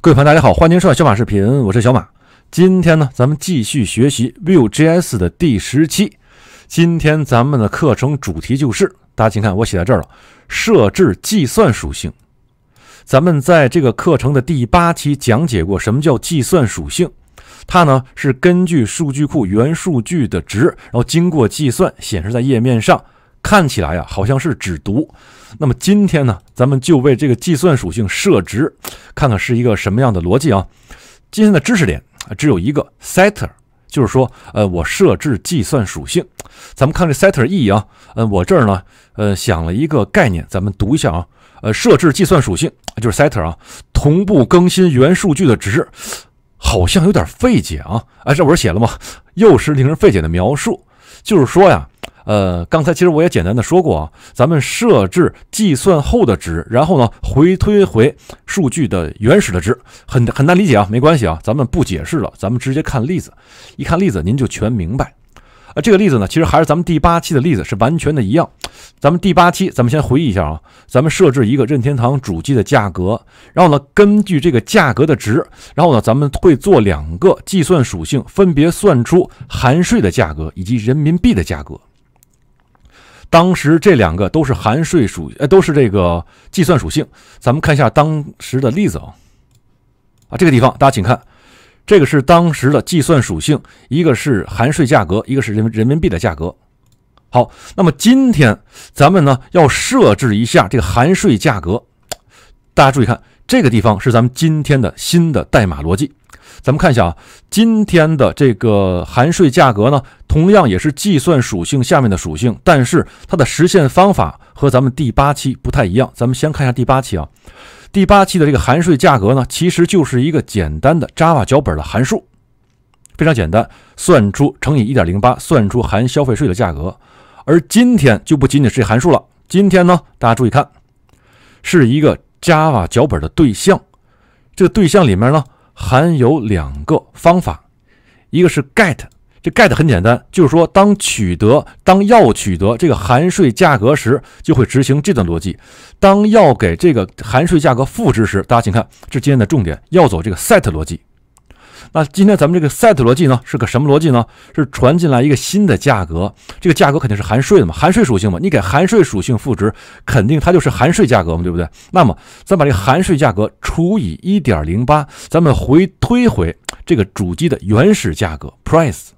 各位朋友，大家好，欢迎收看小马视频，我是小马。今天呢，咱们继续学习 Vue JS 的第十期。今天咱们的课程主题就是，大家请看，我写在这儿了，设置计算属性。咱们在这个课程的第八期讲解过，什么叫计算属性？它呢是根据数据库原数据的值，然后经过计算显示在页面上。看起来呀，好像是只读。那么今天呢，咱们就为这个计算属性设值，看看是一个什么样的逻辑啊。今天的知识点只有一个 setter，就是说，呃，我设置计算属性。咱们看这 setter 意义啊，呃，我这儿呢，呃，想了一个概念，咱们读一下啊，呃，设置计算属性就是 setter 啊，同步更新原数据的值，好像有点费解啊。哎，这不是写了吗？又是令人费解的描述，就是说呀。呃，刚才其实我也简单的说过啊，咱们设置计算后的值，然后呢回推回数据的原始的值，很很难理解啊，没关系啊，咱们不解释了，咱们直接看例子，一看例子您就全明白。啊，这个例子呢，其实还是咱们第八期的例子，是完全的一样。咱们第八期，咱们先回忆一下啊，咱们设置一个任天堂主机的价格，然后呢，根据这个价格的值，然后呢，咱们会做两个计算属性，分别算出含税的价格以及人民币的价格。当时这两个都是含税属，呃，都是这个计算属性。咱们看一下当时的例子啊，啊，这个地方大家请看，这个是当时的计算属性，一个是含税价格，一个是人人民币的价格。好，那么今天咱们呢要设置一下这个含税价格，大家注意看。这个地方是咱们今天的新的代码逻辑，咱们看一下啊，今天的这个含税价格呢，同样也是计算属性下面的属性，但是它的实现方法和咱们第八期不太一样。咱们先看一下第八期啊，第八期的这个含税价格呢，其实就是一个简单的 Java 脚本的函数，非常简单，算出乘以一点零八，算出含消费税的价格。而今天就不仅仅是函数了，今天呢，大家注意看，是一个。Java 脚本的对象，这个对象里面呢，含有两个方法，一个是 get，这 get 很简单，就是说当取得、当要取得这个含税价格时，就会执行这段逻辑；当要给这个含税价格赋值时，大家请看，这今天的重点，要走这个 set 逻辑。那今天咱们这个 set 逻辑呢是个什么逻辑呢？是传进来一个新的价格，这个价格肯定是含税的嘛，含税属性嘛，你给含税属性赋值，肯定它就是含税价格嘛，对不对？那么咱把这个含税价格除以一点零八，咱们回推回这个主机的原始价格 price，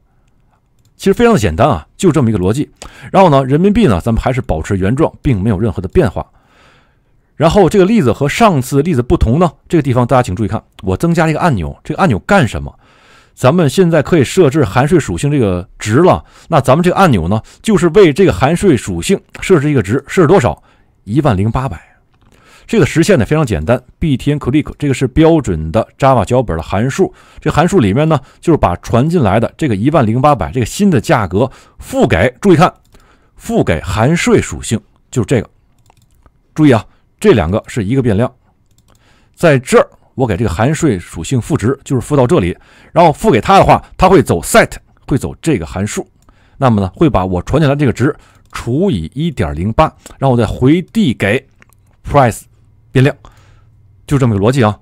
其实非常的简单啊，就这么一个逻辑。然后呢，人民币呢，咱们还是保持原状，并没有任何的变化。然后这个例子和上次例子不同呢。这个地方大家请注意看，我增加了一个按钮。这个按钮干什么？咱们现在可以设置含税属性这个值了。那咱们这个按钮呢，就是为这个含税属性设置一个值，设置多少？一万零八百。这个实现的非常简单。btn click 这个是标准的 Java 脚本的函数。这函数里面呢，就是把传进来的这个一万零八百这个新的价格付给，注意看，付给含税属性，就是这个。注意啊。这两个是一个变量，在这儿我给这个含税属性赋值，就是赋到这里，然后赋给它的话，它会走 set，会走这个函数，那么呢，会把我传进来这个值除以一点零八，然后再回递给 price 变量，就这么个逻辑啊。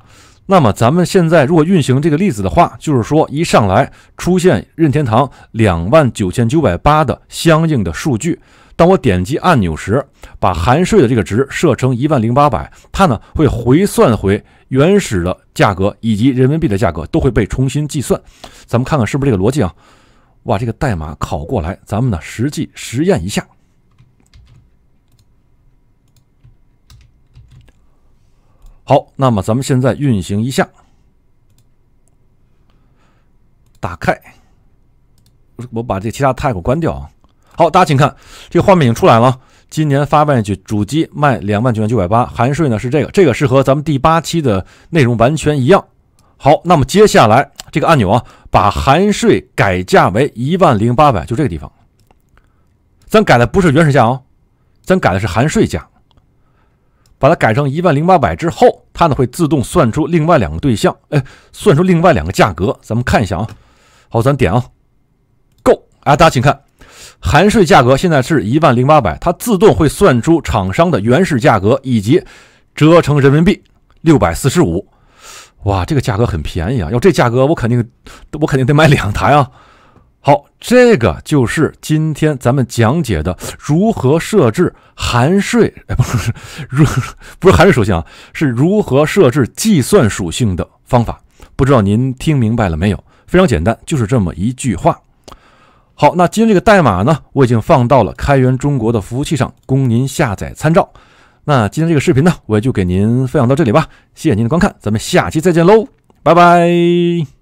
那么咱们现在如果运行这个例子的话，就是说一上来出现任天堂两万九千九百八的相应的数据。当我点击按钮时，把含税的这个值设成一万零八百，它呢会回算回原始的价格以及人民币的价格都会被重新计算。咱们看看是不是这个逻辑啊？哇，这个代码拷过来，咱们呢实际实验一下。好，那么咱们现在运行一下，打开，我把这其他 t a g 关掉啊。好，大家请看，这个画面已经出来了。今年发卖去主机卖两万九千九百八，含税呢是这个，这个是和咱们第八期的内容完全一样。好，那么接下来这个按钮啊，把含税改价为一万零八百，就这个地方，咱改的不是原始价哦，咱改的是含税价，把它改成一万零八百之后，它呢会自动算出另外两个对象，哎，算出另外两个价格，咱们看一下啊。好，咱点啊，Go，大家请看。含税价格现在是一万零八百，它自动会算出厂商的原始价格，以及折成人民币六百四十五。哇，这个价格很便宜啊！要这价格，我肯定，我肯定得买两台啊！好，这个就是今天咱们讲解的如何设置含税，哎，不是，如不是含税属性啊，是如何设置计算属性的方法。不知道您听明白了没有？非常简单，就是这么一句话。好，那今天这个代码呢，我已经放到了开源中国的服务器上，供您下载参照。那今天这个视频呢，我也就给您分享到这里吧。谢谢您的观看，咱们下期再见喽，拜拜。